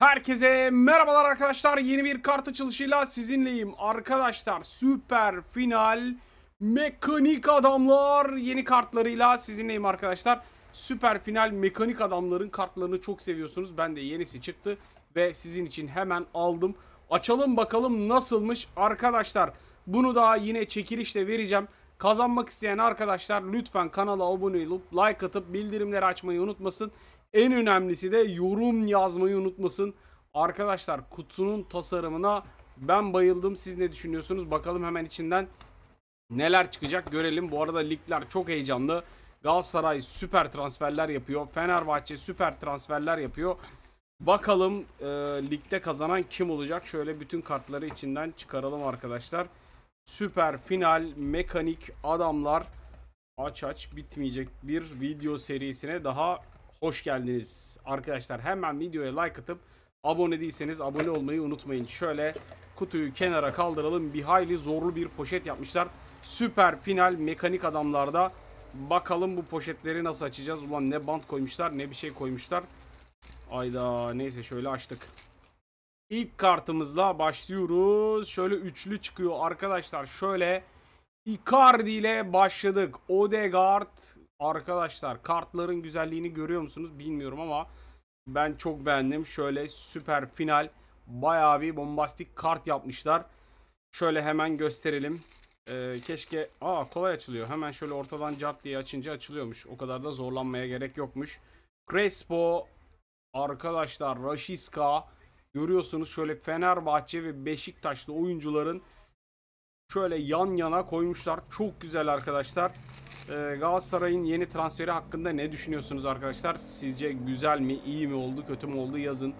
Herkese merhabalar arkadaşlar. Yeni bir kart açılışıyla sizinleyim. Arkadaşlar süper final mekanik adamlar yeni kartlarıyla sizinleyim arkadaşlar. Süper final mekanik adamların kartlarını çok seviyorsunuz. Ben de yenisi çıktı ve sizin için hemen aldım. Açalım bakalım nasılmış arkadaşlar. Bunu da yine çekilişle vereceğim. Kazanmak isteyen arkadaşlar lütfen kanala abone olup like atıp bildirimleri açmayı unutmasın. En önemlisi de yorum yazmayı unutmasın. Arkadaşlar kutunun tasarımına ben bayıldım. Siz ne düşünüyorsunuz? Bakalım hemen içinden neler çıkacak görelim. Bu arada ligler çok heyecanlı. Galatasaray süper transferler yapıyor. Fenerbahçe süper transferler yapıyor. Bakalım e, ligde kazanan kim olacak? Şöyle bütün kartları içinden çıkaralım arkadaşlar süper final mekanik adamlar aç aç bitmeyecek bir video serisine daha hoş geldiniz. Arkadaşlar hemen videoya like atıp abone değilseniz abone olmayı unutmayın. Şöyle kutuyu kenara kaldıralım. Bir hayli zorlu bir poşet yapmışlar. Süper final mekanik adamlarda. Bakalım bu poşetleri nasıl açacağız. Ulan ne bant koymuşlar ne bir şey koymuşlar. Ayda neyse şöyle açtık. İlk kartımızla başlıyoruz. Şöyle üçlü çıkıyor arkadaşlar. Şöyle Icardi ile başladık. Odegaard arkadaşlar kartların güzelliğini görüyor musunuz bilmiyorum ama ben çok beğendim. Şöyle süper final bayağı bir bombastik kart yapmışlar. Şöyle hemen gösterelim. Ee, keşke aa kolay açılıyor. Hemen şöyle ortadan cart diye açınca açılıyormuş. O kadar da zorlanmaya gerek yokmuş. Crespo arkadaşlar Rashiska görüyorsunuz şöyle Fenerbahçe ve Beşiktaşlı oyuncuların şöyle yan yana koymuşlar. Çok güzel arkadaşlar. Ee, Galatasaray'ın yeni transferi hakkında ne düşünüyorsunuz arkadaşlar? Sizce güzel mi, iyi mi oldu, kötü mü oldu yazın.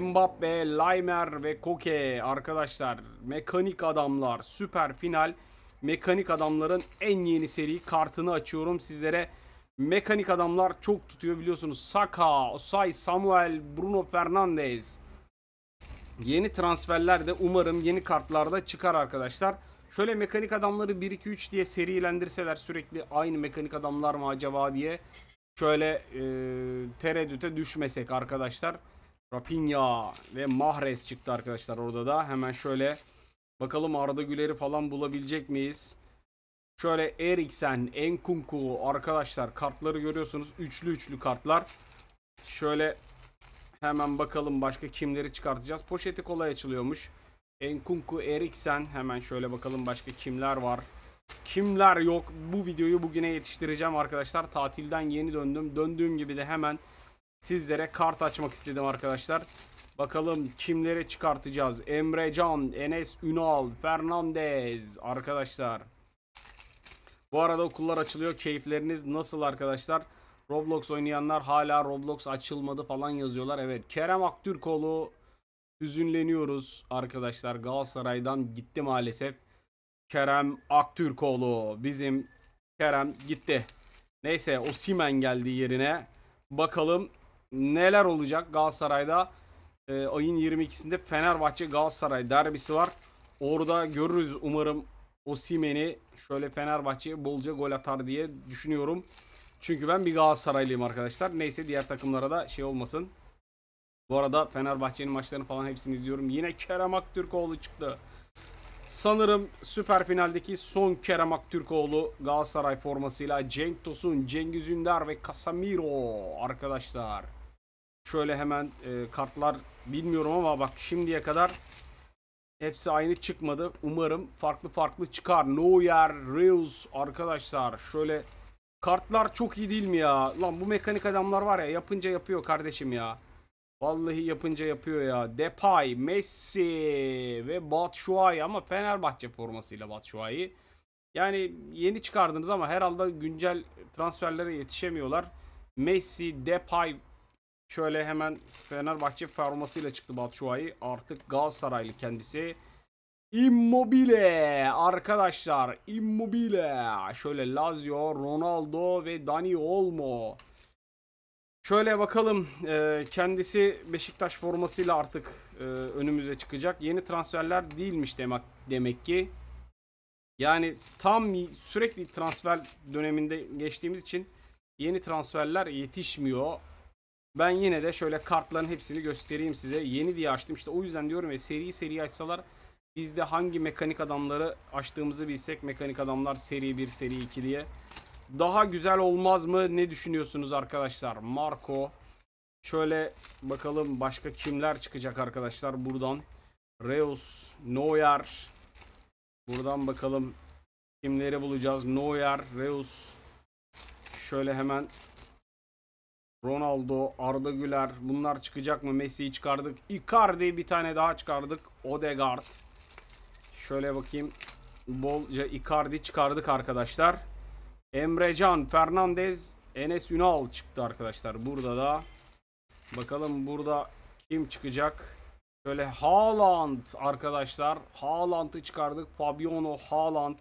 Mbappe, Laimer ve Koke arkadaşlar. Mekanik adamlar, süper final. Mekanik adamların en yeni seri kartını açıyorum sizlere. Mekanik adamlar çok tutuyor biliyorsunuz. Saka, Osay, Samuel, Bruno Fernandes. Yeni transferler de umarım yeni kartlarda çıkar arkadaşlar. Şöyle mekanik adamları 1-2-3 diye serilendirseler sürekli aynı mekanik adamlar mı acaba diye şöyle e, tereddüte düşmesek arkadaşlar. Rapinya ve Mahrez çıktı arkadaşlar orada da. Hemen şöyle bakalım Arda Güler'i falan bulabilecek miyiz? Şöyle Eriksen, Enkunku arkadaşlar kartları görüyorsunuz. Üçlü üçlü kartlar. Şöyle Hemen bakalım başka kimleri çıkartacağız. Poşeti kolay açılıyormuş. Enkunku Eriksen. Hemen şöyle bakalım başka kimler var. Kimler yok. Bu videoyu bugüne yetiştireceğim arkadaşlar. Tatilden yeni döndüm. Döndüğüm gibi de hemen sizlere kart açmak istedim arkadaşlar. Bakalım kimleri çıkartacağız. Emre Can, Enes Ünal, Fernandez arkadaşlar. Bu arada okullar açılıyor. Keyifleriniz nasıl arkadaşlar? Arkadaşlar. Roblox oynayanlar hala Roblox açılmadı falan yazıyorlar. Evet Kerem Aktürkoğlu hüzünleniyoruz arkadaşlar. Galatasaray'dan gitti maalesef. Kerem Aktürkoğlu bizim Kerem gitti. Neyse o Simen geldi yerine. Bakalım neler olacak Galatasaray'da. E, ayın 22'sinde Fenerbahçe Galatasaray derbisi var. Orada görürüz umarım o Simen'i şöyle Fenerbahçe bolca gol atar diye düşünüyorum. Çünkü ben bir Galatasaraylıyım arkadaşlar. Neyse diğer takımlara da şey olmasın. Bu arada Fenerbahçe'nin maçlarını falan hepsini izliyorum. Yine Kerem Aktürkoğlu çıktı. Sanırım süper finaldeki son Kerem Aktürkoğlu Galatasaray formasıyla Cenk Tosun, Cengiz Ünder ve Casemiro arkadaşlar. Şöyle hemen e, kartlar bilmiyorum ama bak şimdiye kadar hepsi aynı çıkmadı. Umarım farklı farklı çıkar. Neuer, Reus arkadaşlar şöyle Kartlar çok iyi değil mi ya? Lan bu mekanik adamlar var ya yapınca yapıyor kardeşim ya. Vallahi yapınca yapıyor ya. Depay, Messi ve Batshuayi ama Fenerbahçe formasıyla Batshuayi. Yani yeni çıkardınız ama herhalde güncel transferlere yetişemiyorlar. Messi, Depay şöyle hemen Fenerbahçe formasıyla çıktı Batshuayi. Artık Galatasaraylı kendisi. Immobile arkadaşlar Immobile şöyle Lazio, Ronaldo ve Dani Olmo. Şöyle bakalım e, kendisi Beşiktaş formasıyla artık e, önümüze çıkacak. Yeni transferler değilmiş demek demek ki. Yani tam sürekli transfer döneminde geçtiğimiz için yeni transferler yetişmiyor. Ben yine de şöyle kartların hepsini göstereyim size. Yeni diye açtım. işte o yüzden diyorum ve seri seri açsalar biz de hangi mekanik adamları açtığımızı bilsek mekanik adamlar seri 1 seri 2 diye. Daha güzel olmaz mı? Ne düşünüyorsunuz arkadaşlar? Marco. Şöyle bakalım başka kimler çıkacak arkadaşlar buradan. Reus, Neuer. Buradan bakalım kimleri bulacağız. Neuer, Reus. Şöyle hemen Ronaldo, Arda Güler bunlar çıkacak mı? Messi'yi çıkardık. Icardi bir tane daha çıkardık. Odegaard. Şöyle bakayım. Bolca Icardi çıkardık arkadaşlar. Emrecan, Fernandez, Enes Ünal çıktı arkadaşlar. Burada da bakalım burada kim çıkacak? Şöyle Haaland arkadaşlar. Haaland'ı çıkardık. Fabiano Haaland.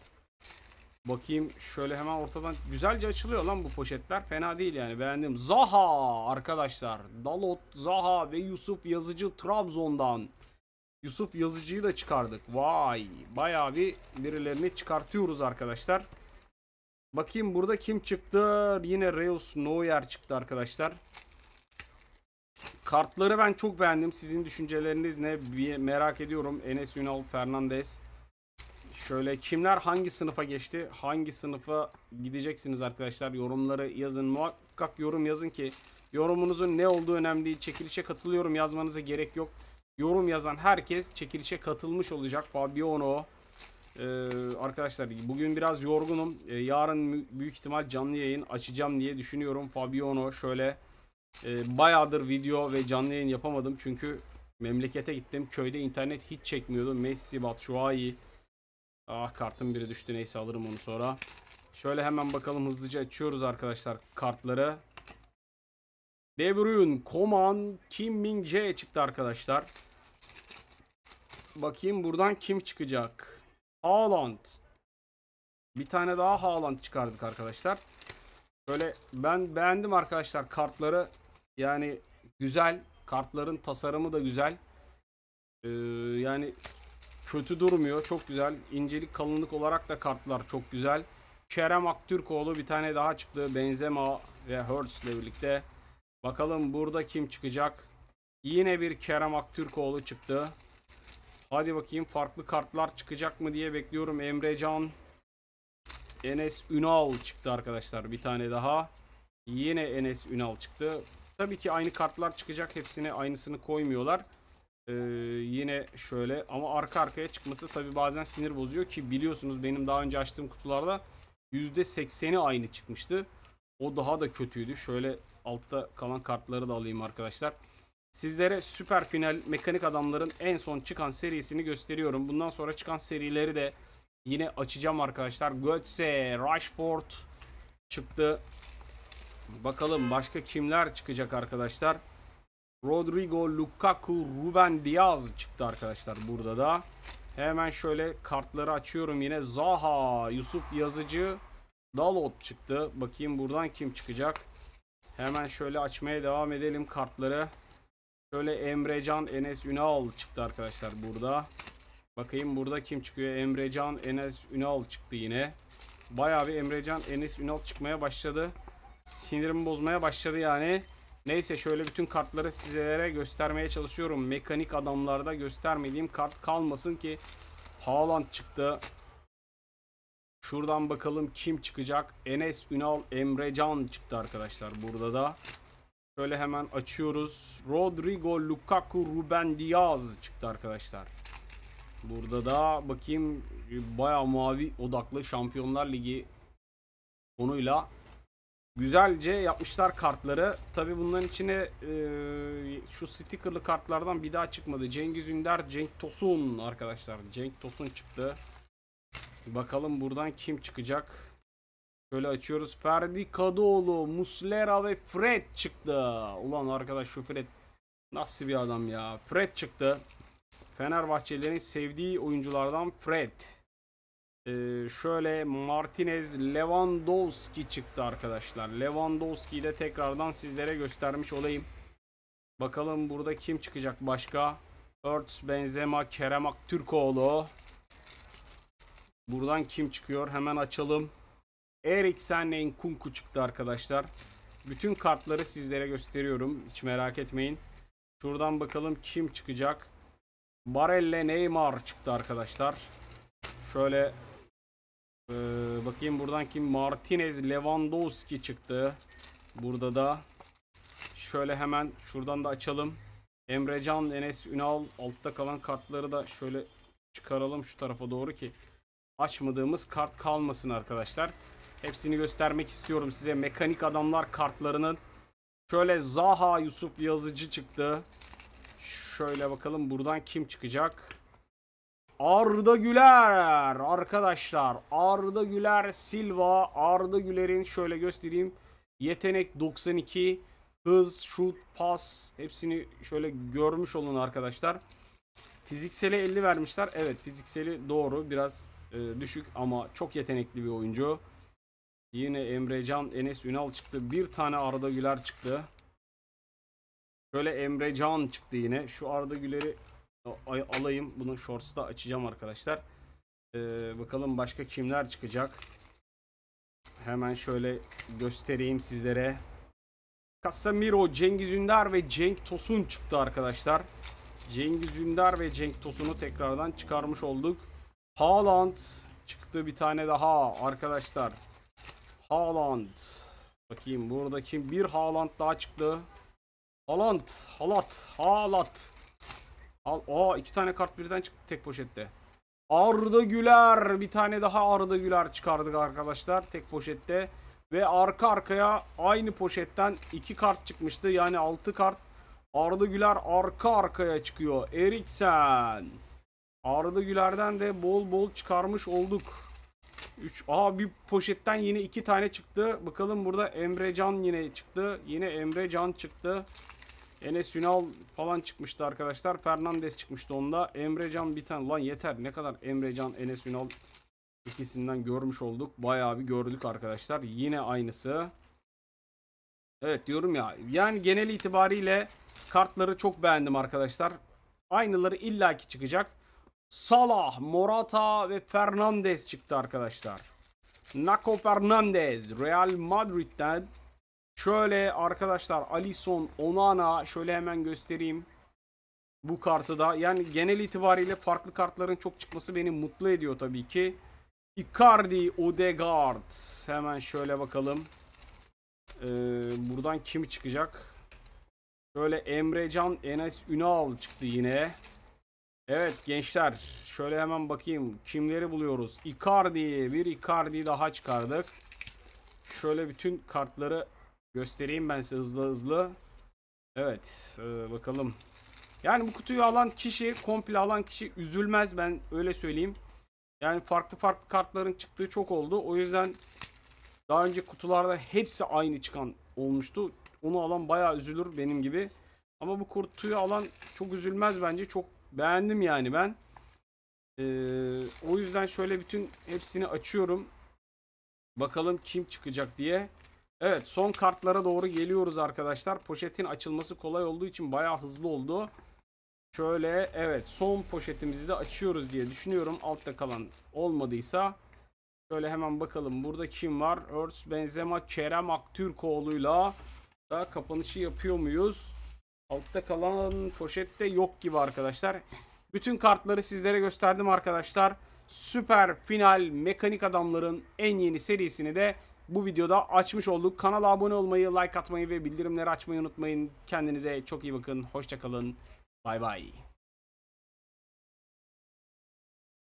Bakayım şöyle hemen ortadan güzelce açılıyor lan bu poşetler. Fena değil yani beğendim. Zaha arkadaşlar. Dalot, Zaha ve Yusuf Yazıcı Trabzon'dan. Yusuf Yazıcı'yı da çıkardık. Vay. Bayağı bir birilerini çıkartıyoruz arkadaşlar. Bakayım burada kim çıktı? Yine Reus Neuer çıktı arkadaşlar. Kartları ben çok beğendim. Sizin düşünceleriniz ne? Bir merak ediyorum. Enes Ünal, Fernandez. Şöyle kimler hangi sınıfa geçti? Hangi sınıfa gideceksiniz arkadaşlar? Yorumları yazın. Muhakkak yorum yazın ki yorumunuzun ne olduğu önemli. Çekilişe katılıyorum yazmanıza gerek yok yorum yazan herkes çekilişe katılmış olacak. Fabiano. Ee, arkadaşlar bugün biraz yorgunum. Ee, yarın büyük ihtimal canlı yayın açacağım diye düşünüyorum. Fabiano şöyle e, bayağıdır video ve canlı yayın yapamadım. Çünkü memlekete gittim. Köyde internet hiç çekmiyordu. Messi, Batshuayi. Ah kartın biri düştü. Neyse alırım onu sonra. Şöyle hemen bakalım hızlıca açıyoruz arkadaşlar kartları. De Bruyne, Koman, Kim Min-jae çıktı arkadaşlar. Bakayım buradan kim çıkacak? Haaland. Bir tane daha Haaland çıkardık arkadaşlar. Böyle ben beğendim arkadaşlar kartları. Yani güzel. Kartların tasarımı da güzel. Ee, yani kötü durmuyor. Çok güzel. İncelik kalınlık olarak da kartlar çok güzel. Kerem Aktürkoğlu bir tane daha çıktı. Benzema ve Hurts ile birlikte. Bakalım burada kim çıkacak? Yine bir Kerem Aktürkoğlu çıktı. Hadi bakayım farklı kartlar çıkacak mı diye bekliyorum. Emrecan, Enes Ünal çıktı arkadaşlar. Bir tane daha. Yine Enes Ünal çıktı. Tabii ki aynı kartlar çıkacak. Hepsine aynısını koymuyorlar. Ee, yine şöyle ama arka arkaya çıkması tabii bazen sinir bozuyor ki biliyorsunuz benim daha önce açtığım kutularda %80'i aynı çıkmıştı. O daha da kötüydü. Şöyle altta kalan kartları da alayım arkadaşlar. Sizlere süper final mekanik adamların en son çıkan serisini gösteriyorum. Bundan sonra çıkan serileri de yine açacağım arkadaşlar. Götze, Rashford çıktı. Bakalım başka kimler çıkacak arkadaşlar. Rodrigo, Lukaku, Ruben Diaz çıktı arkadaşlar burada da. Hemen şöyle kartları açıyorum yine. Zaha, Yusuf Yazıcı, Dalot çıktı. Bakayım buradan kim çıkacak. Hemen şöyle açmaya devam edelim kartları. Şöyle Emrecan, Enes Ünal çıktı arkadaşlar burada. Bakayım burada kim çıkıyor? Emrecan, Enes Ünal çıktı yine. Bayağı bir Emrecan, Enes Ünal çıkmaya başladı. Sinirimi bozmaya başladı yani. Neyse şöyle bütün kartları sizlere göstermeye çalışıyorum. Mekanik adamlarda göstermediğim kart kalmasın ki Haaland çıktı. Şuradan bakalım kim çıkacak? Enes Ünal Emrecan çıktı arkadaşlar burada da. Şöyle hemen açıyoruz. Rodrigo Lukaku Ruben Diaz çıktı arkadaşlar. Burada da bakayım baya mavi odaklı Şampiyonlar Ligi konuyla güzelce yapmışlar kartları. Tabi bunların içine e, şu stickerlı kartlardan bir daha çıkmadı. Cengiz Ünder, Cenk Tosun arkadaşlar. Cenk Tosun çıktı. Bakalım buradan kim çıkacak? Şöyle açıyoruz. Ferdi Kadıoğlu, Muslera ve Fred çıktı. Ulan arkadaş şu Fred nasıl bir adam ya. Fred çıktı. Fenerbahçelilerin sevdiği oyunculardan Fred. Ee, şöyle Martinez Lewandowski çıktı arkadaşlar. Lewandowski'yi de tekrardan sizlere göstermiş olayım. Bakalım burada kim çıkacak başka? Örtz Benzema, Kerem Aktürkoğlu. Buradan kim çıkıyor? Hemen açalım. Eriksen'le Kunku çıktı arkadaşlar. Bütün kartları sizlere gösteriyorum. Hiç merak etmeyin. Şuradan bakalım kim çıkacak. Barelle Neymar çıktı arkadaşlar. Şöyle ee, bakayım buradan kim? Martinez Lewandowski çıktı. Burada da şöyle hemen şuradan da açalım. Emrecan, Enes Ünal altta kalan kartları da şöyle çıkaralım şu tarafa doğru ki açmadığımız kart kalmasın arkadaşlar. Hepsini göstermek istiyorum size. Mekanik adamlar kartlarının. Şöyle Zaha Yusuf Yazıcı çıktı. Şöyle bakalım buradan kim çıkacak? Arda Güler arkadaşlar. Arda Güler Silva. Arda Güler'in şöyle göstereyim. Yetenek 92. Hız, şut, pas hepsini şöyle görmüş olun arkadaşlar. Fizikseli 50 vermişler. Evet fizikseli doğru. Biraz ee, düşük ama çok yetenekli bir oyuncu. Yine Emrecan, Enes Ünal çıktı. Bir tane Arda Güler çıktı. Şöyle Emrecan çıktı yine. Şu Arda Güler'i alayım. Bunu shorts'ta açacağım arkadaşlar. Ee, bakalım başka kimler çıkacak. Hemen şöyle göstereyim sizlere. Casemiro, Cengiz Ünder ve Cenk Tosun çıktı arkadaşlar. Cengiz Ünder ve Cenk Tosun'u tekrardan çıkarmış olduk. Haaland çıktı bir tane daha arkadaşlar. Haaland. Bakayım burada kim? Bir Haaland daha çıktı. Haaland, Halat, Halat. Al, aa iki tane kart birden çıktı tek poşette. Arda Güler bir tane daha Arda Güler çıkardık arkadaşlar tek poşette ve arka arkaya aynı poşetten iki kart çıkmıştı yani altı kart Arda Güler arka arkaya çıkıyor Eriksen Arda Güler'den de bol bol çıkarmış olduk. 3. Aa bir poşetten yine 2 tane çıktı. Bakalım burada Emre Can yine çıktı. Yine Emre Can çıktı. Enes Ünal falan çıkmıştı arkadaşlar. Fernandez çıkmıştı onda. Emre Can bir tane. Lan yeter ne kadar Emre Can Enes Ünal ikisinden görmüş olduk. Bayağı bir gördük arkadaşlar. Yine aynısı. Evet diyorum ya. Yani genel itibariyle kartları çok beğendim arkadaşlar. Aynıları illaki çıkacak. Salah, Morata ve Fernandez çıktı arkadaşlar. Nako Fernandez Real Madrid'den. Şöyle arkadaşlar Alisson, Onana şöyle hemen göstereyim. Bu kartıda. yani genel itibariyle farklı kartların çok çıkması beni mutlu ediyor tabii ki. Icardi, Odegaard. Hemen şöyle bakalım. Ee, buradan kim çıkacak? Şöyle Emrecan, Enes Ünal çıktı yine. Evet gençler şöyle hemen bakayım kimleri buluyoruz. Icardi bir Icardi daha çıkardık. Şöyle bütün kartları göstereyim ben size hızlı hızlı. Evet e, bakalım. Yani bu kutuyu alan kişi komple alan kişi üzülmez ben öyle söyleyeyim. Yani farklı farklı kartların çıktığı çok oldu. O yüzden daha önce kutularda hepsi aynı çıkan olmuştu. Onu alan baya üzülür benim gibi. Ama bu kutuyu alan çok üzülmez bence. Çok Beğendim yani ben. Ee, o yüzden şöyle bütün hepsini açıyorum. Bakalım kim çıkacak diye. Evet son kartlara doğru geliyoruz arkadaşlar. Poşetin açılması kolay olduğu için baya hızlı oldu. Şöyle evet son poşetimizi de açıyoruz diye düşünüyorum. Altta kalan olmadıysa. Şöyle hemen bakalım burada kim var? Örts Benzema Kerem Aktürkoğlu'yla da kapanışı yapıyor muyuz? Altta kalan poşette yok gibi arkadaşlar. Bütün kartları sizlere gösterdim arkadaşlar. Süper final mekanik adamların en yeni serisini de bu videoda açmış olduk. Kanala abone olmayı, like atmayı ve bildirimleri açmayı unutmayın. Kendinize çok iyi bakın. Hoşçakalın. Bay bay.